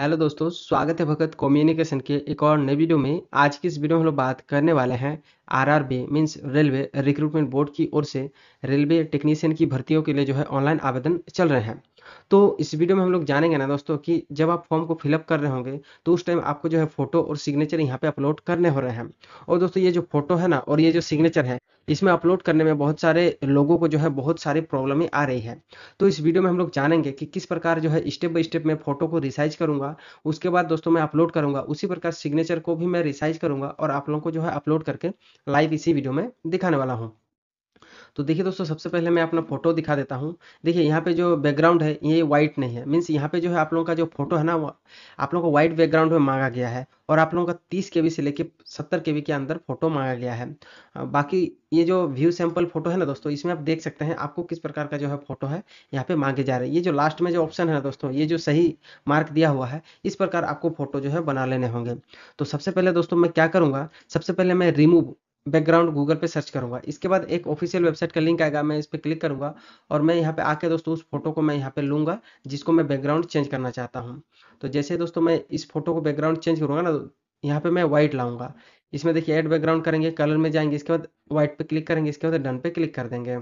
Hello दोस्तों स्वागत है भगत कम्युनिकेशन के एक और नए वीडियो में आज की इस वीडियो में हम लोग बात करने वाले हैं RRB means railway recruitment board की ओर से रेलवे टेक्नीशियन की भर्तियों के लिए जो है ऑनलाइन आवेदन चल रहे हैं तो इस वीडियो में हम लोग जानेंगे ना दोस्तों कि जब आप फॉर्म को फिलअप कर रहे होंगे तो उस टाइम आपको जो है फोटो और सिग्नेचर यहाँ पे अपलोड करने हो रहे हैं और दोस्तों ये जो फोटो है ना और ये जो सिग्नेचर है इसमें अपलोड करने में बहुत सारे लोगों को जो है बहुत सारी प्रॉब्लमें आ रही है तो इस वीडियो में हम लोग जानेंगे कि किस प्रकार जो है स्टेप बाई स्टेप मैं फोटो को रिसाइज करूंगा उसके बाद दोस्तों मैं अपलोड करूंगा उसी प्रकार सिग्नेचर को भी मैं रिसाइज करूंगा और आप लोगों को जो है अपलोड करके लाइव इसी वीडियो में दिखाने वाला हूँ तो देखिए दोस्तों सबसे पहले मैं अपना फोटो दिखा देता हूँ देखिए यहाँ पे जो बैकग्राउंड है ये व्हाइट नहीं है मीन्स यहाँ पे जो है आप लोगों का जो फोटो है ना वो आप लोगों को वाइट बैकग्राउंड में मांगा गया है और आप लोगों का तीस के से लेके सत्तर के के अंदर फोटो मांगा गया है बाकी ये जो व्यू सैंपल फोटो है ना दोस्तों इसमें आप देख सकते हैं आपको किस प्रकार का जो है फोटो है यहाँ पे मांगे जा रहे हैं ये जो लास्ट में जो ऑप्शन है ना दोस्तों ये जो सही मार्क दिया हुआ है इस प्रकार आपको फोटो जो है बना लेने होंगे तो सबसे पहले दोस्तों मैं क्या करूँगा सबसे पहले मैं रिमूव बैकग्राउंड गूगल पे सर्च करूंगा इसके बाद एक ऑफिशियल वेबसाइट का लिंक आएगा मैं इस पर क्लिक करूंगा और मैं यहाँ पे आके दोस्तों उस फोटो को मैं यहाँ पे लूंगा जिसको मैं बैकग्राउंड चेंज करना चाहता हूँ तो जैसे दोस्तों मैं इस फोटो को बैकग्राउंड चेंज करूंगा ना तो यहाँ पे मैं व्हाइट लाऊंगा इसमें देखिए एड बैकग्राउंड करेंगे कलर में जाएंगे इसके बाद व्हाइट पे क्लिक करेंगे इसके बाद डन पे क्लिक कर देंगे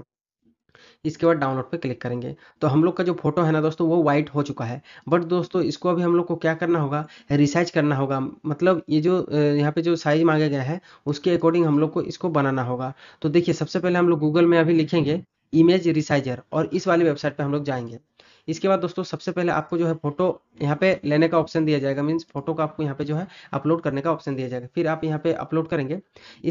इसके बाद डाउनलोड पे क्लिक करेंगे तो हम लोग का जो फोटो है ना दोस्तों वो वाइट हो चुका है बट दोस्तों इसको अभी हम लोग को क्या करना होगा रिसाइज करना होगा मतलब ये जो यहाँ पे जो साइज मांगा गया है उसके अकॉर्डिंग हम लोग को इसको बनाना होगा तो देखिए सबसे पहले हम लोग गूगल में अभी लिखेंगे इमेज रिसाइजर और इस वाली वेबसाइट पर हम लोग जाएंगे इसके बाद दोस्तों सबसे पहले आपको जो है फोटो यहाँ पे लेने का ऑप्शन दिया जाएगा मीन्स फोटो का आपको यहाँ पे जो है अपलोड करने का ऑप्शन दिया जाएगा फिर आप यहाँ पे अपलोड करेंगे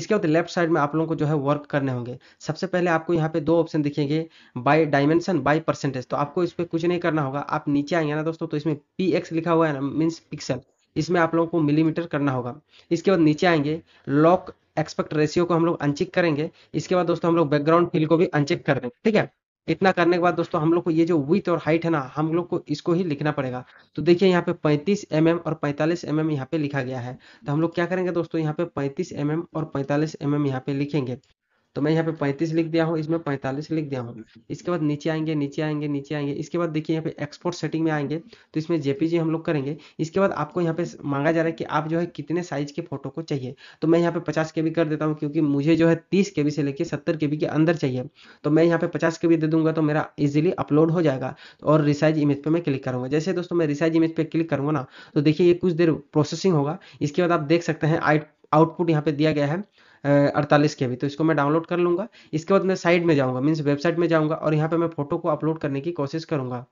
इसके बाद लेफ्ट साइड में आप लोगों को जो है वर्क करने होंगे सबसे पहले आपको यहाँ पे दो ऑप्शन दिखेंगे बाय डायमेंशन बाय परसेंटेज तो आपको इस पर कुछ नहीं करना होगा आप नीचे आएंगे ना दोस्तों तो इसमें पी लिखा हुआ है ना मीन्स पिक्सल इसमें आप लोगों को मिलीमीटर करना होगा इसके बाद नीचे आएंगे लॉक एक्सपेक्ट रेशियो को हम लोग अनचेक करेंगे इसके बाद दोस्तों हम लोग बैकग्राउंड फिल को भी अनचेक कर देंगे ठीक है इतना करने के बाद दोस्तों हम लोग को ये जो विथ और हाइट है ना हम लोग को इसको ही लिखना पड़ेगा तो देखिए यहाँ पे 35 एम mm और 45 एम mm यहाँ पे लिखा गया है तो हम लोग क्या करेंगे दोस्तों यहाँ पे 35 एम mm और 45 एम mm यहाँ पे लिखेंगे तो मैं यहाँ पे पैंतीस लिख दिया हूँ इसमें पैंतालीस लिख दिया हूँ इसके बाद नीचे आएंगे नीचे आएंगे नीचे आएंगे इसके बाद देखिए यहाँ पे एक्सपोर्ट सेटिंग में आएंगे तो इसमें जेपीजी हम लोग करेंगे इसके बाद आपको यहाँ पे मांगा जा रहा है कि आप जो है कितने साइज के फोटो को चाहिए तो मैं यहाँ पे पचास के कर देता हूँ क्योंकि मुझे जो है तीस के से लेकर सत्तर के के अंदर चाहिए तो मैं यहाँ पे पचास के दे दूंगा तो मेरा इजिली अपलोड हो जाएगा और रिसाइज इमेज पे मैं क्लिक करूंगा जैसे दोस्तों मैं रिसाइज इमेज पे क्लिक करूंगा ना तो देखिए ये कुछ देर प्रोसेसिंग होगा इसके बाद आप देख सकते हैं आउटपुट यहाँ पे दिया गया है अड़तालीस के भी तो इसको मैं डाउनलोड कर लूंगा इसके बाद मैं साइड में जाऊंगा मीन्स वेबसाइट में जाऊंगा और यहाँ पे मैं फोटो को अपलोड करने की कोशिश करूंगा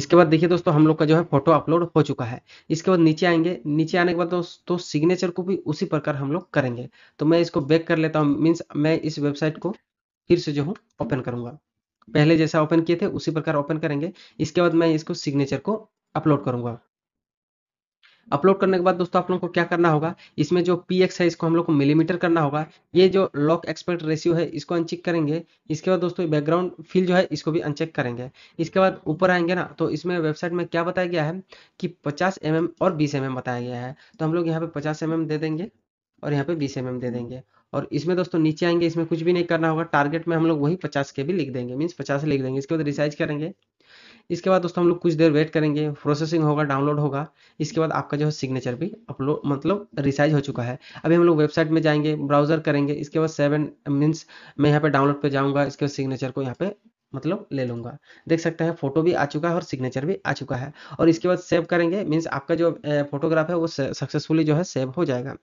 इसके बाद देखिए दोस्तों हम लोग का जो है फोटो अपलोड हो चुका है इसके बाद नीचे आएंगे नीचे आने के बाद दोस्तों सिग्नेचर को भी उसी प्रकार हम लोग करेंगे तो मैं इसको बैक कर लेता हूँ मीन्स मैं इस वेबसाइट को फिर से जो हूँ ओपन करूंगा पहले जैसा ओपन किए थे उसी प्रकार ओपन करेंगे इसके बाद मैं इसको सिग्नेचर को अपलोड करूंगा अपलोड करने के बाद दोस्तों आप लोग को क्या करना होगा इसमें जो पी है इसको हम लोग को मिलीमीटर करना होगा ये जो लॉक एक्सपेक्ट रेशियो है इसको अनचेक करेंगे इसके बाद दोस्तों बैकग्राउंड फील जो है इसको भी अनचेक करेंगे इसके बाद ऊपर आएंगे ना तो इसमें वेबसाइट में क्या बताया गया है कि पचास एम और बीस एम बताया गया है तो हम लोग यहाँ पे पचास एम दे देंगे और यहाँ पे बीस एम दे देंगे और इसमें दोस्तों नीचे आएंगे इसमें कुछ भी नहीं करना होगा टारगेट में हम लोग वही पचास के भी लिख देंगे मीन्स पचास लिख देंगे इसके बाद रिसाइज करेंगे इसके बाद दोस्तों हम लोग कुछ देर वेट करेंगे प्रोसेसिंग होगा डाउनलोड होगा इसके बाद आपका जो है सिग्नेचर भी अपलोड मतलब रिसाइज हो चुका है अभी हम लोग वेबसाइट में जाएंगे ब्राउजर करेंगे इसके बाद सेवन मीन्स मैं यहाँ पे डाउनलोड पे जाऊँगा इसके बाद सिग्नेचर को यहाँ पे मतलब ले लूंगा देख सकते हैं फोटो भी आ चुका है और सिग्नेचर भी आ चुका है और इसके बाद सेव करेंगे मीन्स आपका जो फोटोग्राफ है वो सक्सेसफुली जो है सेव हो जाएगा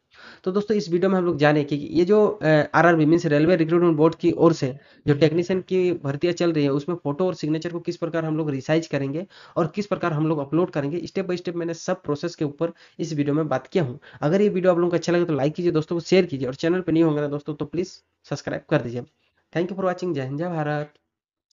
तो दोस्तों इस वीडियो में हम लोग जाने कि ये जो R R B railway recruitment board की ओर से जो टेक्नीशियन हम्म। की भर्तियां चल रही है उसमें फोटो और सिग्नेचर को किस प्रकार हम लोग रिसाइज करेंगे और किस प्रकार हम लोग अपलोड करेंगे स्टेप बाई स्टेप मैंने सब प्रोसेस के ऊपर इस वीडियो में बात किया हूँ अगर ये वीडियो आप लोगों को अच्छा लगे तो लाइक कीजिए दोस्तों को शेयर कीजिए और चैनल पर नहीं होंगे दोस्तों तो प्लीज़ सब्सक्राइब कर दीजिए थैंक यू फॉर वॉचिंग जय हिंद जय भारत